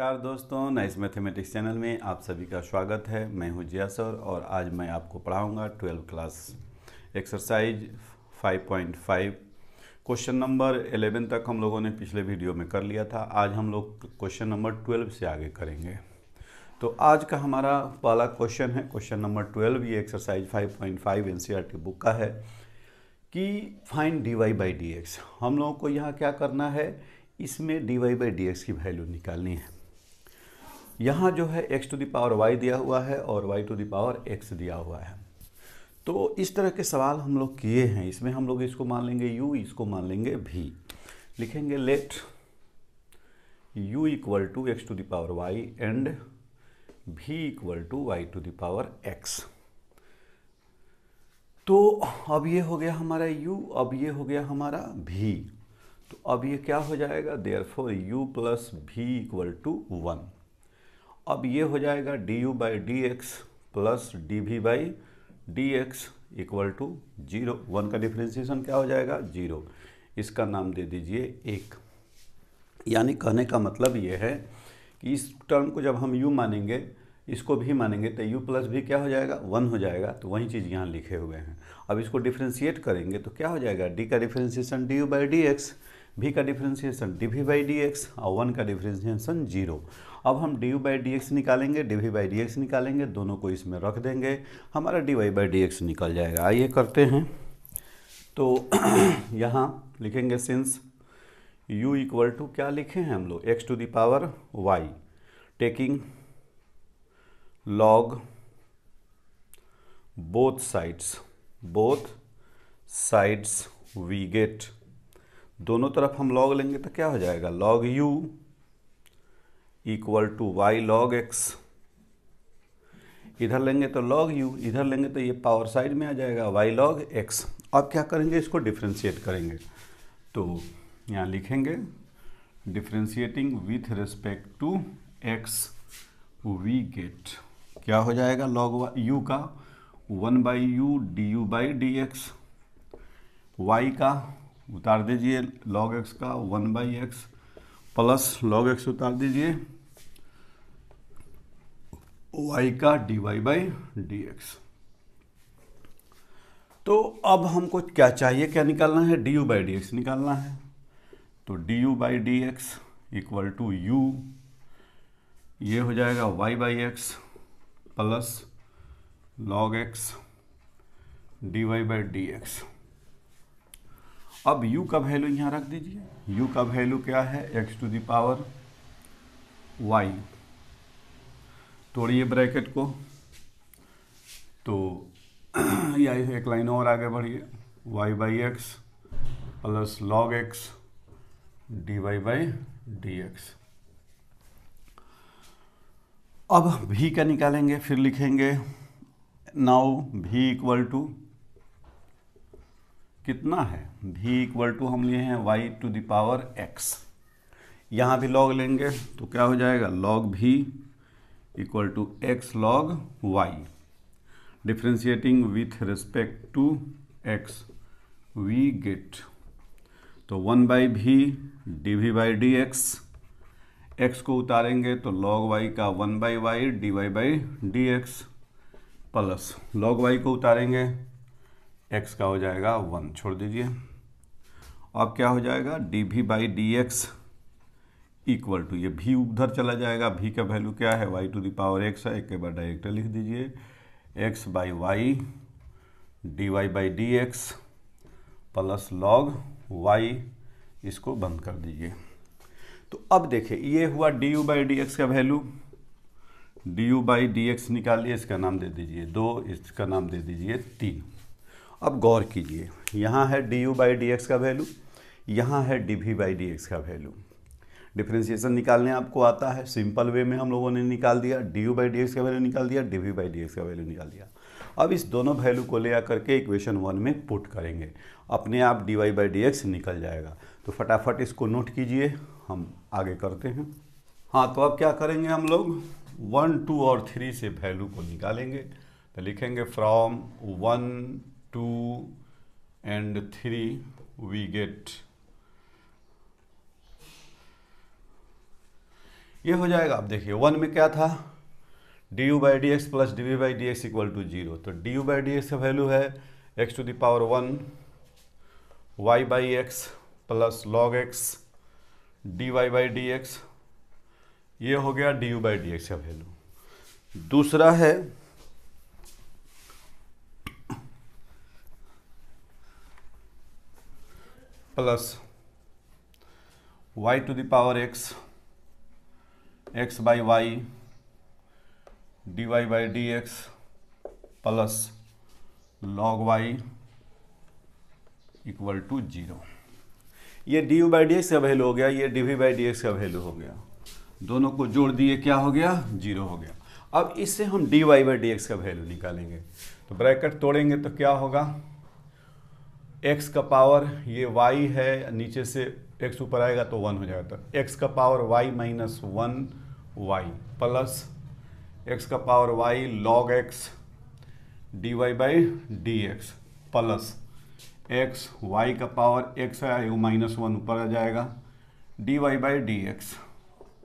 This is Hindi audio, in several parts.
नमस्कार दोस्तों नाइस मैथमेटिक्स चैनल में आप सभी का स्वागत है मैं हूं जिया सर और आज मैं आपको पढ़ाऊंगा twelve class exercise 5.5 question number 11 तक हम लोगों ने पिछले वीडियो में कर लिया था आज हम लोग क्वेश्चन नंबर 12 से आगे करेंगे तो आज का हमारा पहला क्वेश्चन है क्वेश्चन नंबर ट्वेल्व ये एक्सरसाइज फाइव पॉइंट बुक का है कि find d y by d x हम लोगों को यहाँ क्या करना है इसमें d y by d x की वैल्यू निकालनी है यहाँ जो है एक्स टू दावर वाई दिया हुआ है और वाई टू दावर एक्स दिया हुआ है तो इस तरह के सवाल हम लोग किए हैं इसमें हम लोग इसको मान लेंगे u इसको मान लेंगे v लिखेंगे let u equal to x to the power y and v equal to y to the power x तो अब ये हो गया हमारा u अब ये हो गया हमारा v तो अब ये क्या हो जाएगा therefore u plus v equal to one अब ये हो जाएगा d u by d x plus d v by d x equal to zero one का डिफ्रेंसिएशन क्या हो जाएगा जीरो इसका नाम दे दीजिए एक यानी कहने का मतलब ये है कि इस टर्म को जब हम यू मानेंगे इसको भी मानेंगे तो u प्लस भी क्या हो जाएगा वन हो जाएगा तो वही चीज़ यहाँ लिखे हुए हैं अब इसको डिफ्रेंशिएट करेंगे तो क्या हो जाएगा d का differentiation d u by d x v का differentiation d v by d x और वन का डिफ्रेंशिएशन जीरो अब हम d u by d x निकालेंगे d v by d x निकालेंगे दोनों को इसमें रख देंगे हमारा d y by d x निकल जाएगा आइए करते हैं तो यहाँ लिखेंगे सिंस u इक्वल टू क्या लिखे हैं हम लोग x to the power y taking log both sides both sides we get दोनों तरफ हम लॉग लेंगे तो क्या हो जाएगा log u equal to y log x इधर लेंगे तो लॉग यू इधर लेंगे तो ये पावर साइड में आ जाएगा वाई लॉग एक्स अब क्या करेंगे इसको डिफ्रेंशिएट करेंगे तो यहाँ लिखेंगे differentiating with respect to x we get क्या हो जाएगा लॉग यू का one by u d u by d x y का उतार दीजिए लॉग एक्स का one by x plus log x उतार दीजिए वाई का d y by d x तो अब हमको क्या चाहिए क्या निकालना है d u by d x निकालना है तो d u by d x equal to you ये हो जाएगा y by x plus log x d y by d x अब u का वैल्यू यहाँ रख दीजिए u का वैल्यू क्या है x to the power y तोड़िए ब्रैकेट को तो या एक लाइन और आगे बढ़िए y by x plus log x d y by d x अब भी का निकालेंगे फिर लिखेंगे नाउ भी इक्वल टू कितना है भी इक्वल टू हम लिए हैं वाई टू दावर एक्स यहाँ भी लॉग लेंगे तो क्या हो जाएगा log v equal to x log y differentiating with respect to x we get तो one by v d v by d x x को उतारेंगे तो लॉग वाई का one by y d y by d x plus log y को उतारेंगे एक्स का हो जाएगा वन छोड़ दीजिए अब क्या हो जाएगा d v by d x equal to ये भी उधर चला जाएगा भी का वैल्यू क्या है वाई टू दावर एक्स है एक के बाद डायरेक्ट लिख दीजिए x by y d y by d x plus log y इसको बंद कर दीजिए तो अब देखिए ये हुआ d u by d x का value d u by d x निकालिए इसका नाम दे दीजिए दो इसका नाम दे दीजिए तीन अब गौर कीजिए यहाँ है d u by d x का वैल्यू यहाँ है d v by d x का वैल्यू डिफ्रेंसिएशन निकालने आपको आता है सिंपल वे में हम लोगों ने निकाल दिया d u by d x का वैल्यू निकाल दिया d v by d x का वैल्यू निकाल दिया अब इस दोनों वैल्यू को ले आकर के इक्वेशन वन में पुट करेंगे अपने आप d y by d x निकल जाएगा तो फटाफट इसको नोट कीजिए हम आगे करते हैं हाँ तो अब क्या करेंगे हम लोग वन टू और थ्री से वैल्यू को निकालेंगे तो लिखेंगे from one two and three we get ये हो जाएगा आप देखिए वन में क्या था d u by d x plus d v by d x equal to zero तो d u by d x का वैल्यू है x to the power one y by x plus log x d y by d x ये हो गया d u by d x का वैल्यू दूसरा है plus y to the power x x by y d y by d x plus log y equal to zero ये d u by d x का वैल्यू हो गया ये d v by d x का वैल्यू हो गया दोनों को जोड़ दिए क्या हो गया जीरो हो गया अब इससे हम d y by d x का वैल्यू निकालेंगे तो ब्रैकेट तोड़ेंगे तो क्या होगा एक्स का पावर ये वाई है नीचे से एक्स ऊपर आएगा तो वन हो जाएगा तो एक्स का power y minus one y plus x का power y log x d y by d x plus x y का पावर एक्स है वो माइनस वन ऊपर आ जाएगा d y by d x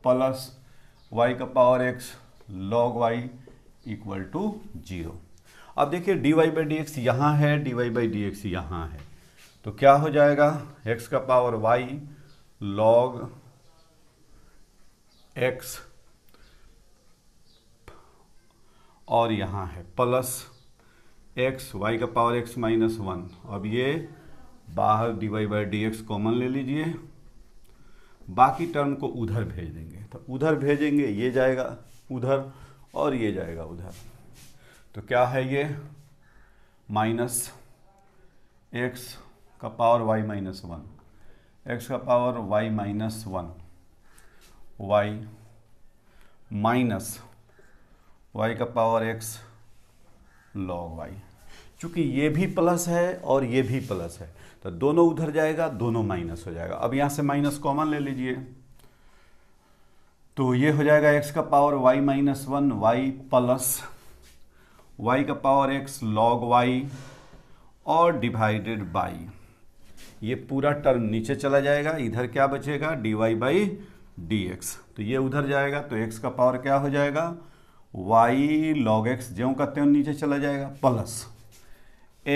plus y का power x log y equal to zero अब देखिए d y by d x यहाँ है d y by d x यहाँ है तो क्या हो जाएगा एक्स का पावर वाई लॉग एक्स और यहाँ है प्लस एक्स वाई का पावर एक्स माइनस वन अब ये बाहर dy y by d x common ले लीजिए बाकी टर्म को उधर भेज देंगे तो उधर भेजेंगे ये जाएगा उधर और ये जाएगा उधर तो क्या है ये माइनस एक्स का power y minus one x का power y minus one y minus y का पावर एक्स लॉग वाई चूंकि ये भी प्लस है और ये भी प्लस है तो दोनों उधर जाएगा दोनों माइनस हो जाएगा अब यहाँ से माइनस कॉमन ले लीजिए तो ये हो जाएगा एक्स का power y minus one y plus y का पावर एक्स लॉग वाई और डिवाइडेड बाई ये पूरा टर्म नीचे चला जाएगा इधर क्या बचेगा d y by d x तो ये उधर जाएगा तो एक्स का पावर क्या हो जाएगा वाई लॉग एक्स ज्यो का त्यों नीचे चला जाएगा प्लस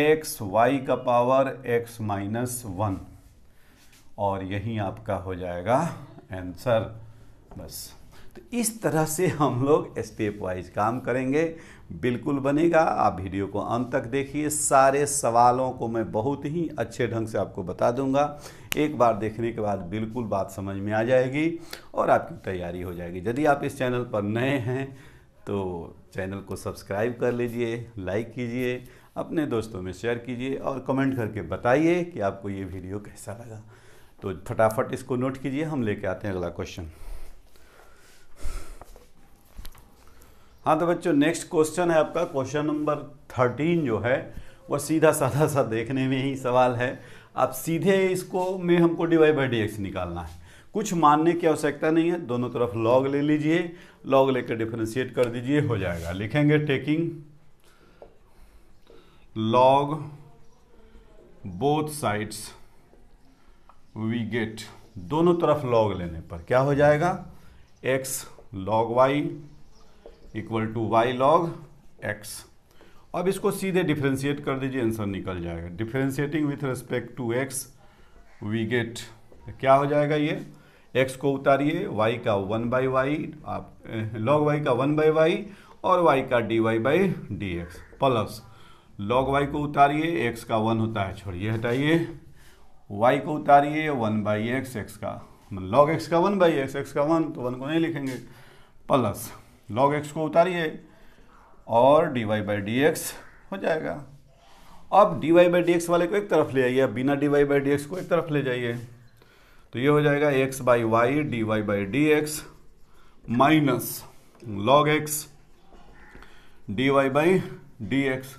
एक्स वाई का पावर एक्स माइनस वन और यही आपका हो जाएगा आंसर बस तो इस तरह से हम लोग स्टेप वाइज काम करेंगे बिल्कुल बनेगा आप वीडियो को अंत तक देखिए सारे सवालों को मैं बहुत ही अच्छे ढंग से आपको बता दूंगा एक बार देखने के बाद बिल्कुल बात समझ में आ जाएगी और आपकी तैयारी हो जाएगी यदि आप इस चैनल पर नए हैं तो चैनल को सब्सक्राइब कर लीजिए लाइक कीजिए अपने दोस्तों में शेयर कीजिए और कमेंट करके बताइए कि आपको ये वीडियो कैसा लगा तो फटाफट इसको नोट कीजिए हम लेके आते हैं अगला क्वेश्चन हाँ तो बच्चों नेक्स्ट क्वेश्चन है आपका क्वेश्चन नंबर थर्टीन जो है वह सीधा साधा सा देखने में ही सवाल है आप सीधे इसको में हमको डिवाई बाई डी निकालना है कुछ मानने की आवश्यकता नहीं है दोनों तरफ लॉग ले लीजिए लॉग लेकर डिफ्रेंशिएट कर दीजिए हो जाएगा लिखेंगे taking log both sides we get दोनों तरफ लॉग लेने पर क्या हो जाएगा x log y equal to y log x अब इसको सीधे डिफ्रेंशिएट कर दीजिए आंसर निकल जाएगा differentiating with respect to x we get क्या हो जाएगा ये एक्स को उतारिए वाई का वन बाई वाई आप लॉग eh, वाई का वन बाई वाई और वाई का d y by d x plus log y को उतारिए एक्स का वन होता है छोड़िए हटाइए वाई को उतारिए वन बाई एक्स एक्स का लॉग मतलब एक्स का वन बाई एक्स एक्स का वन तो वन को नहीं लिखेंगे प्लस लॉग एक्स को उतारिए और d y by d x हो जाएगा अब d y by d x वाले को एक तरफ ले आइए बिना d y by d x को एक तरफ ले जाइए तो ये हो जाएगा x by y d y by d x minus log x d y by d x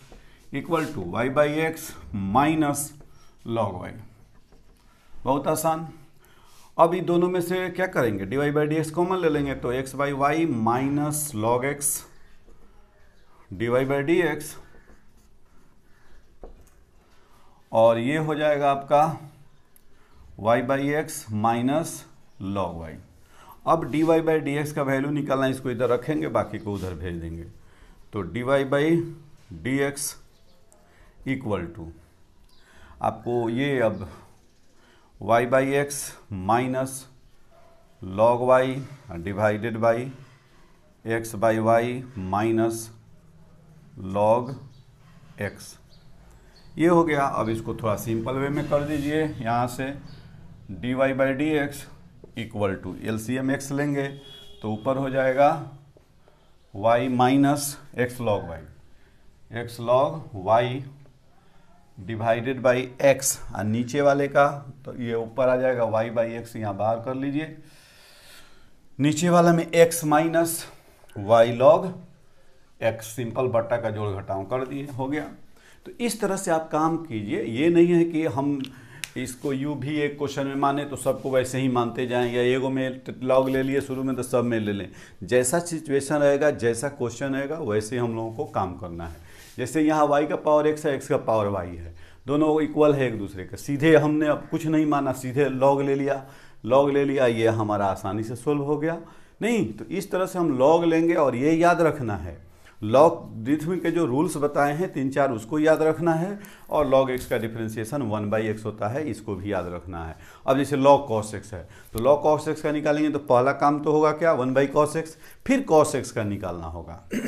equal to y by x minus log y बहुत आसान अब ये दोनों में से क्या करेंगे d y by d x common ले लेंगे तो x by y minus log x d y by d x और ये हो जाएगा आपका y by x minus log y अब डी वाई बाई डी का वैल्यू निकालना है इसको इधर रखेंगे बाकी को उधर भेज देंगे तो d y by d x equal to आपको ये अब y by x minus log y divided by x by y minus log x ये हो गया अब इसको थोड़ा सिंपल वे में कर दीजिए यहाँ से d y by d x equal to L C M x लेंगे तो ऊपर हो जाएगा y minus x log y x log y divided by x और नीचे वाले का तो ये ऊपर आ जाएगा वाई बाई एक्स यहाँ बाहर कर लीजिए नीचे वाला में x minus y log x simple बट्टा का जोड़ घटाव कर दिए हो गया तो इस तरह से आप काम कीजिए ये नहीं है कि हम इसको यू भी एक क्वेश्चन में माने तो सबको वैसे ही मानते जाएं या एगो में लॉग ले लिए शुरू में तो सब में ले लें जैसा सिचुएशन रहेगा जैसा क्वेश्चन रहेगा वैसे हम लोगों को काम करना है जैसे यहाँ वाई का पावर एक्स है एक्स का पावर वाई है दोनों इक्वल है एक दूसरे का सीधे हमने अब कुछ नहीं माना सीधे लॉग ले लिया लॉग ले लिया ये हमारा आसानी से सोल्व हो गया नहीं तो इस तरह से हम लॉग लेंगे और ये याद रखना है लॉगरिथम के जो रूल्स बताए हैं तीन चार उसको याद रखना है और लॉग एक्स का डिफ्रेंसिएशन वन बाई एक्स होता है इसको भी याद रखना है अब जैसे लॉग कॉस एक्स है तो लॉग कॉस एक्स का निकालेंगे तो पहला काम तो होगा क्या वन बाई कॉस एक्स फिर कॉस एक्स का निकालना होगा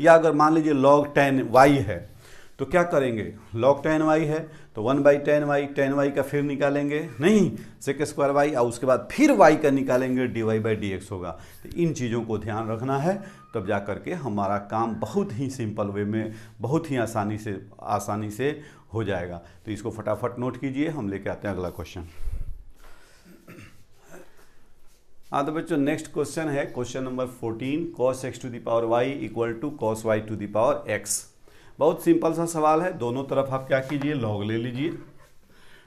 या अगर मान लीजिए लॉग टेन वाई है तो क्या करेंगे लॉग टेन वाई है तो one by tan y tan y का फिर निकालेंगे नहीं सेक स्क्वायर वाई और उसके बाद फिर वाई का निकालेंगे d y by d x होगा तो इन चीज़ों को ध्यान रखना है तब जा कर के हमारा काम बहुत ही सिंपल वे में बहुत ही आसानी से आसानी से हो जाएगा तो इसको फटाफट नोट कीजिए हम लेके आते हैं अगला क्वेश्चन हाँ तो बच्चों नेक्स्ट क्वेश्चन है question number fourteen cos x to the power y equal to cos y to the power x बहुत सिंपल सा सवाल है दोनों तरफ आप क्या कीजिए लॉग ले लीजिए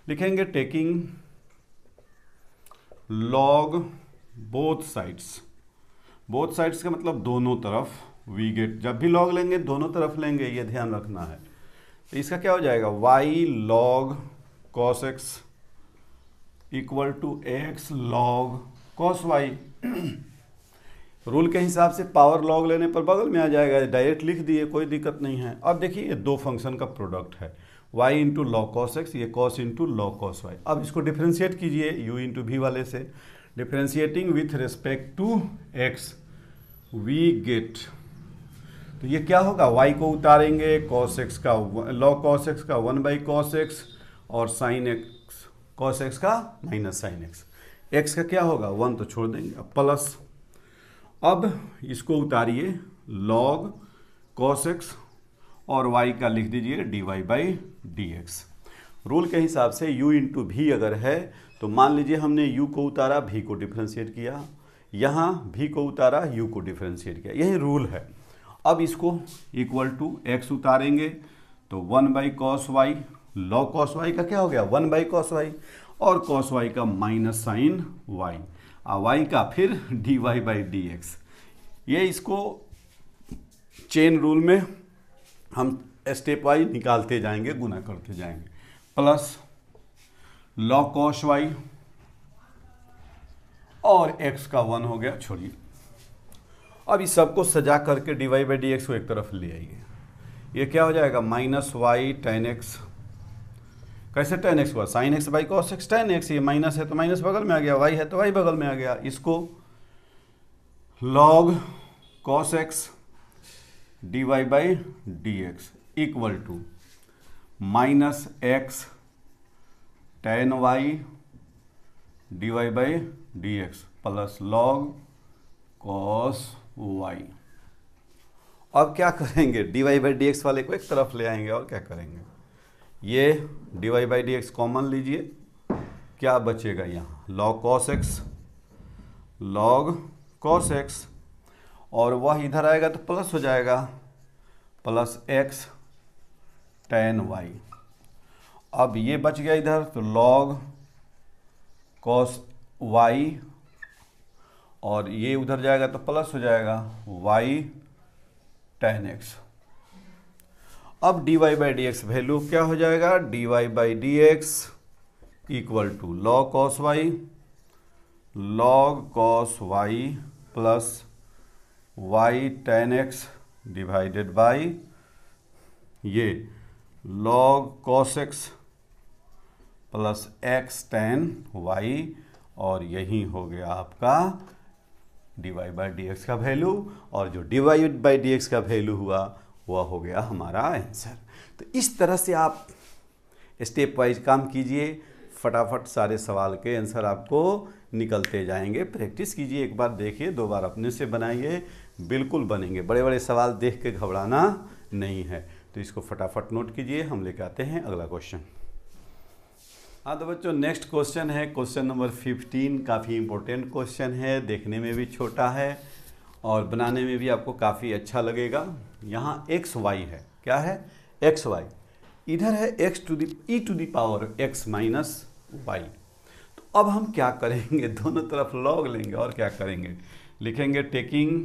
लिखेंगे taking log both sides both sides का मतलब दोनों तरफ वी गेट जब भी लॉग लेंगे दोनों तरफ लेंगे ये ध्यान रखना है तो इसका क्या हो जाएगा y log cos x equal to x log cos y rule के हिसाब से पावर लॉग लेने पर बगल में आ जाएगा डायरेक्ट लिख दिए कोई दिक्कत नहीं है अब देखिए ये दो फंक्शन का प्रोडक्ट है y into log cos x ये cos into log cos y अब इसको डिफ्रेंशिएट कीजिए u इंटू भी वाले से differentiating with respect to x we get तो ये क्या होगा वाई को उतारेंगे कॉस एक्स का लॉग कॉस एक्स का वन बाई कॉस एक्स और साइन एक्स कॉस एक्स का माइनस साइन एक्स एक्स का क्या होगा वन तो छोड़ देंगे अब प्लस अब इसको उतारिए लॉग कॉस एक्स और वाई का लिख दीजिए d y by d x rule के हिसाब से u इंटू भी अगर है तो मान लीजिए हमने u को उतारा v को डिफ्रेंशिएट किया यहाँ भी को उतारा यू को डिफ्रेंशिएट किया यही रूल है अब इसको इक्वल टू एक्स उतारेंगे तो one by cos y log cos y का क्या हो गया वन बाई कॉस वाई और कॉस वाई का माइनस साइन वाई वाई का फिर d y by d x ये इसको चेन रूल में हम स्टेप वाई निकालते जाएंगे गुना करते जाएंगे प्लस लॉ कॉस वाई और एक्स का वन हो गया छोड़िए अब इस सबको सजा करके dy बाई डी एक्स को एक तरफ ले आइए ये क्या हो जाएगा माइनस वाई टेन एक्स कैसे टेन एक्स हुआ sine x by cos x tan x ये माइनस है तो माइनस बगल में आ गया वाई है तो वाई बगल में आ गया इसको log cos x d y by d x equal to minus x tan y d y by d x plus log cos y अब क्या करेंगे d y by d x वाले को एक तरफ ले आएंगे और क्या करेंगे ये d y by d x common लीजिए क्या बचेगा यहाँ log cos x log cos x और वह इधर आएगा तो प्लस हो जाएगा प्लस एक्स टेन वाई अब ये बच गया इधर तो लॉग कॉस वाई और ये उधर जाएगा तो प्लस हो जाएगा वाई टेन एक्स अब d y by d x value क्या हो जाएगा dy y by d x equal to log cos y log cos y plus y tan x divided by ये log cos x plus x tan y और यही हो गया आपका d y by d x का वैल्यू और जो d y by d x का वैल्यू हुआ वह हो गया हमारा आंसर तो इस तरह से आप स्टेप वाइज काम कीजिए फटाफट सारे सवाल के आंसर आपको निकलते जाएंगे प्रैक्टिस कीजिए एक बार देखिए दो बार अपने से बनाइए बिल्कुल बनेंगे बड़े बड़े सवाल देख के घबराना नहीं है तो इसको फटाफट नोट कीजिए हम लेके आते हैं अगला क्वेश्चन हाँ तो बच्चों नेक्स्ट क्वेश्चन है क्वेश्चन नंबर फिफ्टीन काफ़ी इंपॉर्टेंट क्वेश्चन है देखने में भी छोटा है और बनाने में भी आपको काफ़ी अच्छा लगेगा यहाँ एक्स वाई है क्या है एक्स वाई इधर है x to the e to the power x minus y तो अब हम क्या करेंगे दोनों तरफ लॉग लेंगे और क्या करेंगे लिखेंगे taking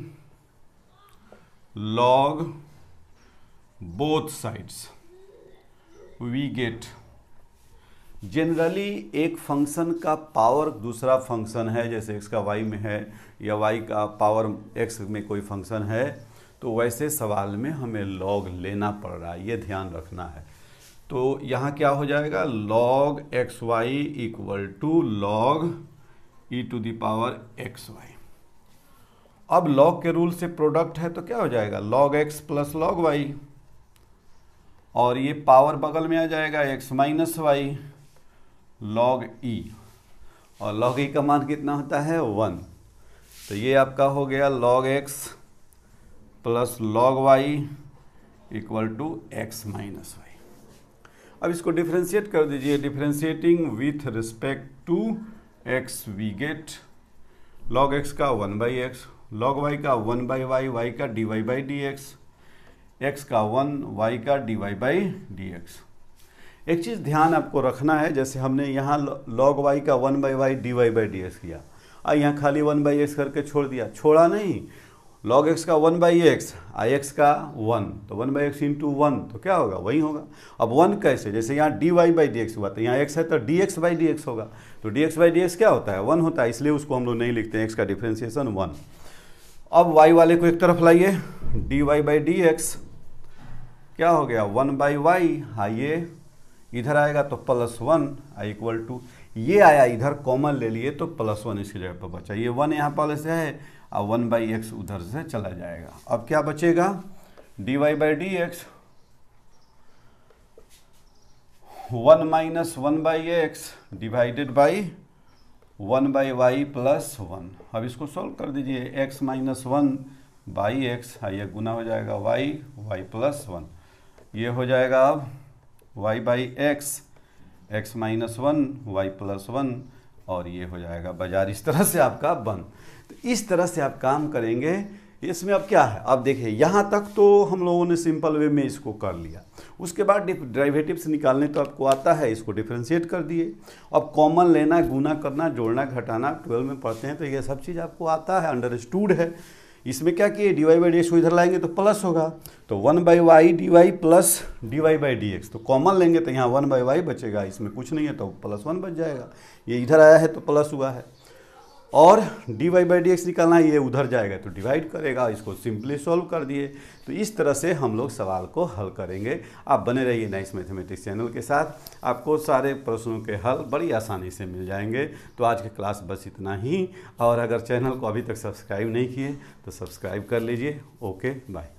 log both sides we get generally एक फंक्शन का पावर दूसरा फंक्शन है जैसे एक्स का वाई में है या वाई का पावर एक्स में कोई फंक्शन है तो वैसे सवाल में हमें लॉग लेना पड़ रहा है ये ध्यान रखना है तो यहाँ क्या हो जाएगा log x y equal to log e to the power x y अब लॉग के रूल से प्रोडक्ट है तो क्या हो जाएगा log x plus log y और ये पावर बगल में आ जाएगा x minus y log e e. और लॉग ई e का मान कितना होता है वन तो ये आपका हो गया log x plus log y equal to x minus y अब इसको डिफ्रेंशिएट कर दीजिए differentiating with respect to x we get log x का one by x log y का वन बाई वाई वाई का d y by d x x का वन वाई का d y by d x एक चीज़ ध्यान आपको रखना है जैसे हमने यहाँ लॉग वाई का one by y d y by d x किया और यहाँ खाली वन बाई एक्स करके छोड़ दिया छोड़ा नहीं लॉग एक्स का one by x I x का वन तो one by x into one तो क्या होगा वही होगा अब वन कैसे जैसे यहाँ d y by d x हुआ तो यहाँ एक्स है तो d x by d x होगा तो d x by d x क्या होता है वन होता है इसलिए उसको हम लोग नहीं लिखते हैं एक्स का डिफ्रेंसिएशन वन अब वाई वाले को एक तरफ लाइए d y by d x क्या हो गया वन बाई वाई हाइए इधर आएगा तो plus one I equal to ये आया इधर कॉमन ले लिए तो प्लस वन इसकी जगह पर बचा ये वन यहाँ पहले से है और वन बाई एक्स उधर से चला जाएगा अब क्या बचेगा d y by d x one minus one by x divided by one by y plus one अब इसको सॉल्व कर दीजिए x minus one by x हाँ, ये गुना हो जाएगा वाई वाई प्लस वन ये हो जाएगा अब y by x x minus one y plus one और ये हो जाएगा बाजार इस तरह से आपका बन तो इस तरह से आप काम करेंगे इसमें अब क्या है आप देखिए यहाँ तक तो हम लोगों ने सिंपल वे में इसको कर लिया उसके बाद डेरिवेटिव्स निकालने तो आपको आता है इसको डिफ्रेंशिएट कर दिए अब कॉमन लेना गुना करना जोड़ना घटाना ट्वेल्व में पढ़ते हैं तो ये सब चीज़ आपको आता है अंडरस्टूड है इसमें क्या किए d y by d x इधर लाएंगे तो प्लस होगा तो one by y d y plus d y by d x तो कॉमन लेंगे तो यहाँ वन बाई वाई बचेगा इसमें कुछ नहीं है तो प्लस वन बच जाएगा ये इधर आया है तो प्लस हुआ है और d y by d x निकालना है ये उधर जाएगा तो डिवाइड करेगा इसको सिंपली सॉल्व कर दिए तो इस तरह से हम लोग सवाल को हल करेंगे आप बने रहिए नाइस मैथमेटिक्स चैनल के साथ आपको सारे प्रश्नों के हल बड़ी आसानी से मिल जाएंगे तो आज की क्लास बस इतना ही और अगर चैनल को अभी तक सब्सक्राइब नहीं किए तो सब्सक्राइब कर लीजिए ओके बाय